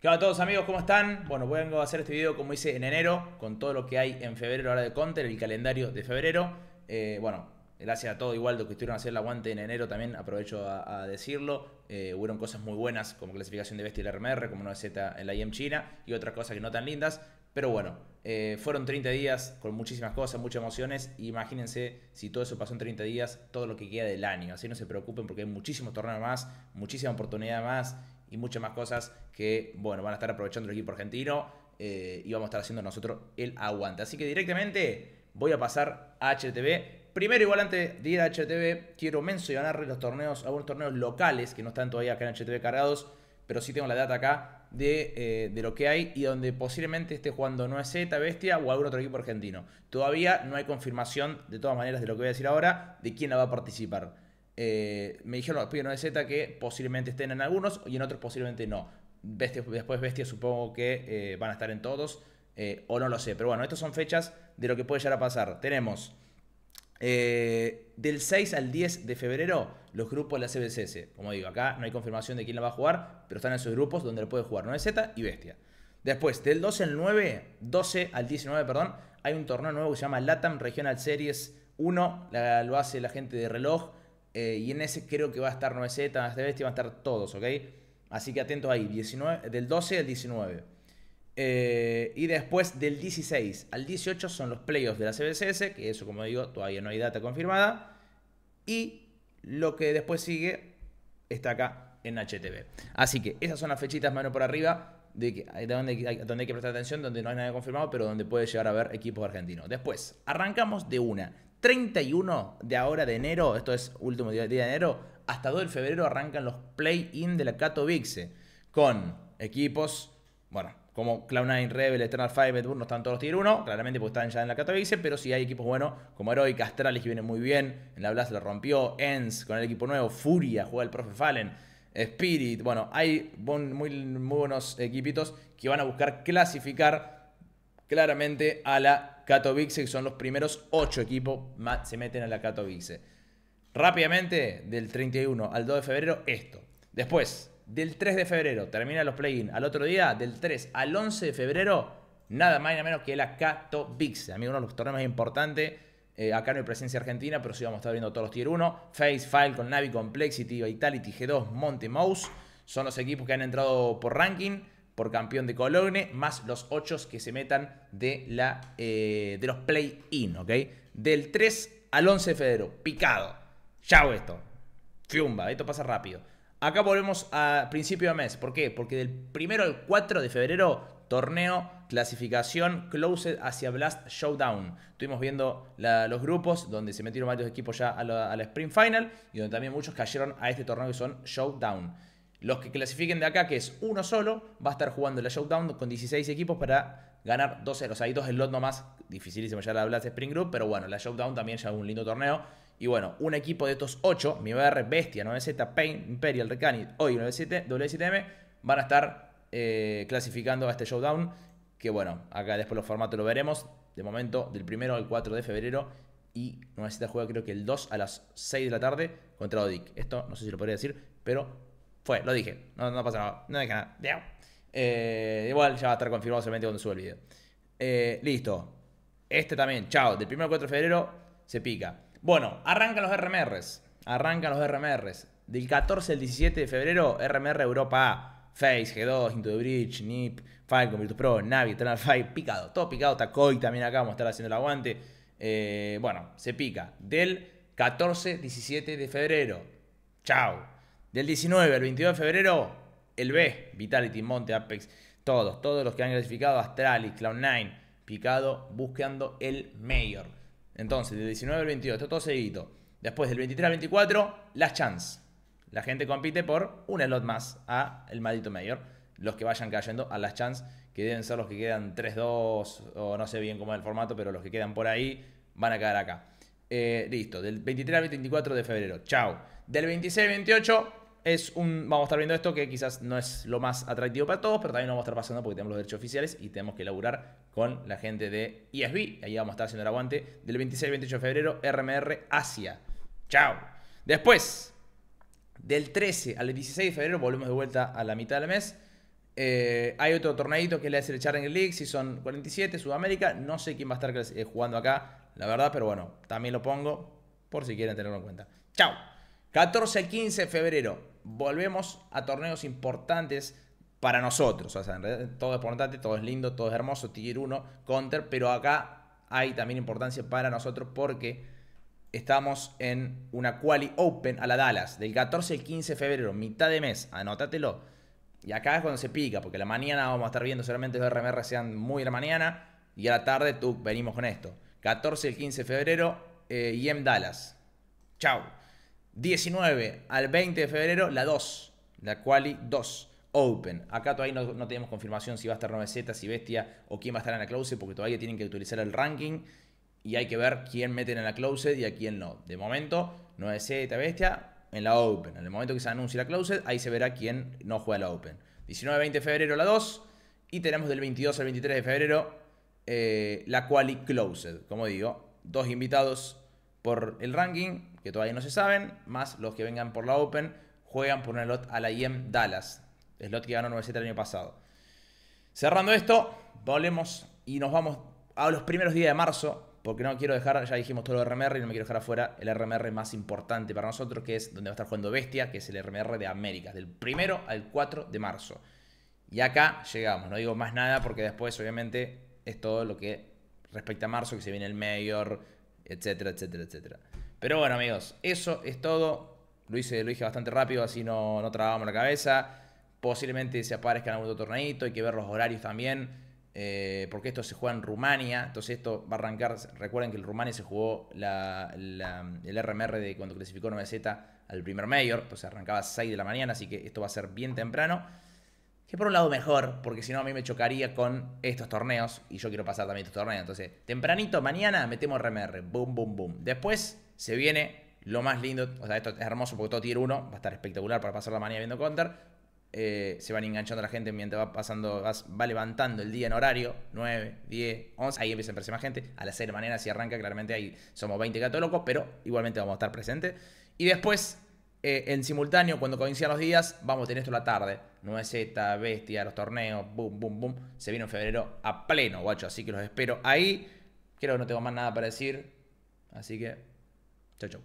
¿Qué tal a todos amigos? ¿Cómo están? Bueno, vengo a hacer este video como hice en enero, con todo lo que hay en febrero ahora de Counter, el calendario de febrero. Eh, bueno, gracias a todo igual lo que estuvieron a hacer el aguante en enero también, aprovecho a, decirlo. Eh, Hubo cosas muy buenas, como clasificación de bestia y la RMR, como una z en la IEM China y otras cosas que no tan lindas. Pero bueno, eh, fueron 30 días con muchísimas cosas, muchas emociones. Imagínense si todo eso pasó en 30 días, todo lo que queda del año. Así no se preocupen porque hay muchísimos torneos más, muchísima oportunidad más y muchas más cosas que, bueno, van a estar aprovechando el equipo argentino eh, y vamos a estar haciendo nosotros el aguante. Así que directamente voy a pasar a HTV. Primero, igual antes de ir a HTV, quiero mencionar los torneos, algunos torneos locales que no están todavía acá en HTV cargados, pero sí tengo la data acá de, eh, de lo que hay y donde posiblemente esté jugando no es Z, Bestia o algún otro equipo argentino. Todavía no hay confirmación, de todas maneras, de lo que voy a decir ahora, de quién la va a participar. Eh, me dijeron los pibes 9Z que posiblemente estén en algunos y en otros posiblemente no. Bestia, después Bestia supongo que eh, van a estar en todos, eh, o no lo sé. Pero bueno, estas son fechas de lo que puede llegar a pasar. Tenemos del 6 al 10 de febrero los grupos de la CBCS. Como digo, acá no hay confirmación de quién la va a jugar, pero están en sus grupos donde la puede jugar 9Z y Bestia. Después, del 12 al 9, 12 al 19, perdón, hay un torneo nuevo que se llama LATAM Regional Series 1, lo hace la gente de reloj eh, y en ese creo que va a estar 9Z, va a van a estar todos, ¿ok? Así que atentos ahí, 19, del 12 al 19. Eh, y después del 16 al 18 son los playoffs de la CBCS, que eso como digo, todavía no hay data confirmada. Y lo que después sigue está acá en HTV. Así que esas son las fechitas mano por arriba. De, que, donde, donde, hay que prestar atención, donde no hay nada confirmado, pero donde puede llegar a haber equipos argentinos. Después, arrancamos de una. 31 de ahora de enero, esto es último día, de enero, hasta 2 de febrero arrancan los play-in de la Katowice con equipos, bueno, como Cloud9, Rebel, Eternal Five, Edburn, no están todos tier 1, claramente porque están ya en la Katowice, pero sí hay equipos buenos como Heroic, Astralis que viene muy bien, en la Blast lo rompió, Enz con el equipo nuevo, Furia juega el profe Fallen, Spirit, bueno, hay muy, muy buenos equipitos que van a buscar clasificar claramente a la Katowice, que son los primeros 8 equipos que se meten a la Katowice. Rápidamente, del 31 al 2 de febrero, esto. Después, del 3 de febrero, termina los play Al otro día, del 3 al 11 de febrero, nada más y nada menos que la Katowice. A mí uno de los torneos más importantes. Eh, acá no hay presencia argentina, pero sí vamos a estar viendo todos los tier 1. Face, File con Navi, Complexity, Vitality, G2, Monte Mouse. Son los equipos que han entrado por ranking por campeón de Cologne, más los ocho que se metan de, la, eh, de los play-in, ¿ok? Del 3 al 11 de febrero, picado. Chao esto. Fiumba, esto pasa rápido. Acá volvemos a principio de mes. ¿Por qué? Porque del 1 al 4 de febrero, torneo, clasificación, closed hacia Blast Showdown. Estuvimos viendo los grupos donde se metieron varios equipos ya a la, a Final y donde también muchos cayeron a este torneo que son Showdown. Los que clasifiquen de acá, que es uno solo, va a estar jugando la Showdown con 16 equipos para ganar 2 0 sea, Hay dos slots nomás, dificilísimo ya la Blast Spring Group, pero bueno, la Showdown también ya es un lindo torneo. Y bueno, un equipo de estos 8, mi BR, Bestia, 9Z, Pain, Imperial, Recani, hoy 97, W7M, van a estar eh, clasificando a este Showdown. Que bueno, acá después los formatos lo veremos. De momento, del primero al 4 de febrero y 9Z juega creo que el 2 a las 6 de la tarde contra Odic. Esto no sé si lo podría decir, pero fue, lo dije. No, no pasa nada. No hay nada. Eh, igual ya va a estar confirmado solamente cuando sube el video. Eh, listo. Este también, chao. Del 1 al 4 de febrero se pica. Bueno, arrancan los RMRs. Arrancan los RMRs. Del 14 al 17 de febrero, RMR Europa A. Face, G2, Into the Bridge, NIP, Falcon, Virtus Pro, Navi, Eternal picado, todo picado. COI también acá, vamos a estar haciendo el aguante. Eh, bueno, se pica. Del 14, al 17 de febrero. Chao. Del 19 al 22 de febrero, el B, Vitality, Monte, Apex, todos, todos los que han clasificado, Astralis, Cloud9, Picado, buscando el mayor. Entonces, del 19 al 22, esto todo seguido. Después, del 23 al 24, las chance. La gente compite por un lot más a el maldito mayor. Los que vayan cayendo a las chance, que deben ser los que quedan 3-2, o no sé bien cómo es el formato, pero los que quedan por ahí van a quedar acá. Eh, listo, del 23 al 24 de febrero. Chao. Del 26 al 28, vamos a estar viendo esto que quizás no es lo más atractivo para todos, pero también lo vamos a estar pasando porque tenemos los derechos oficiales y tenemos que laburar con la gente de ESB. Ahí vamos a estar haciendo el aguante del 26 al 28 de febrero, RMR Asia. Chao. Después, del 13 al 16 de febrero, volvemos de vuelta a la mitad del mes. Eh, hay otro torneito que le hace el Challenger League, si son 47, Sudamérica. No sé quién va a estar eh, jugando acá, la verdad, pero bueno, también lo pongo por si quieren tenerlo en cuenta. Chao. 14 al 15 de febrero, volvemos a torneos importantes para nosotros. O sea, todo es importante, todo es lindo, todo es hermoso, tier 1, counter, pero acá hay también importancia para nosotros porque estamos en una quali open a la Dallas del 14 al 15 de febrero, mitad de mes, anótatelo. Y acá es cuando se pica, porque la mañana vamos a estar viendo solamente los RMR sean muy de la mañana y a la tarde tú venimos con esto. 14 al 15 de febrero, eh, y en Dallas. Chao. 19 al 20 de febrero, la 2, la Quali 2 Open. Acá todavía no, tenemos confirmación si va a estar 9Z, si Bestia o quién va a estar en la closet, porque todavía tienen que utilizar el ranking y hay que ver quién meten en la closet y a quién no. De momento, 9Z, Bestia en la Open. En el momento que se anuncie la closet, ahí se verá quién no juega la Open. 19-20 de febrero la 2 y tenemos del 22 al 23 de febrero eh, la Quali Closed. Como digo, dos invitados por el ranking, que todavía no se saben, más los que vengan por la Open, juegan por un lot a la IEM Dallas, slot que ganó 97 el año pasado. Cerrando esto, volvemos y nos vamos a los primeros días de marzo, porque no quiero dejar, ya dijimos todo lo de RMR y no me quiero dejar afuera el RMR más importante para nosotros, que es donde va a estar jugando Bestia, que es el RMR de América, del primero al 4 de marzo. Y acá llegamos, no digo más nada porque después obviamente es todo lo que respecta a marzo, que se viene el mayor, etcétera, etcétera, etcétera. Pero bueno, amigos, eso es todo. Lo hice, dije bastante rápido, así no, no trabamos la cabeza. Posiblemente se aparezca en algún otro torneito, hay que ver los horarios también, eh, porque esto se juega en Rumania, entonces esto va a arrancar, recuerden que en Rumania se jugó el RMR de cuando clasificó 9Z al primer mayor, entonces arrancaba a 6 de la mañana, así que esto va a ser bien temprano. Que por un lado mejor, porque si no a mí me chocaría con estos torneos y yo quiero pasar también estos torneos. Entonces, tempranito, mañana metemos RMR, boom, boom, boom. Después se viene lo más lindo, o sea, esto es hermoso porque todo tier 1 va a estar espectacular para pasar la manía viendo counter. Eh, se van enganchando la gente mientras va pasando, va, levantando el día en horario, 9, 10, 11, ahí empieza a aparecer más gente. A las 6 de si arranca, claramente ahí somos 20 gatos pero igualmente vamos a estar presentes. Y después, eh, en simultáneo, cuando coincidan los días, vamos a tener esto la tarde. 9Z, Bestia, los torneos, boom, boom, boom. Se viene en febrero a pleno, guacho, así que los espero ahí. Creo que no tengo más nada para decir, así que 这种。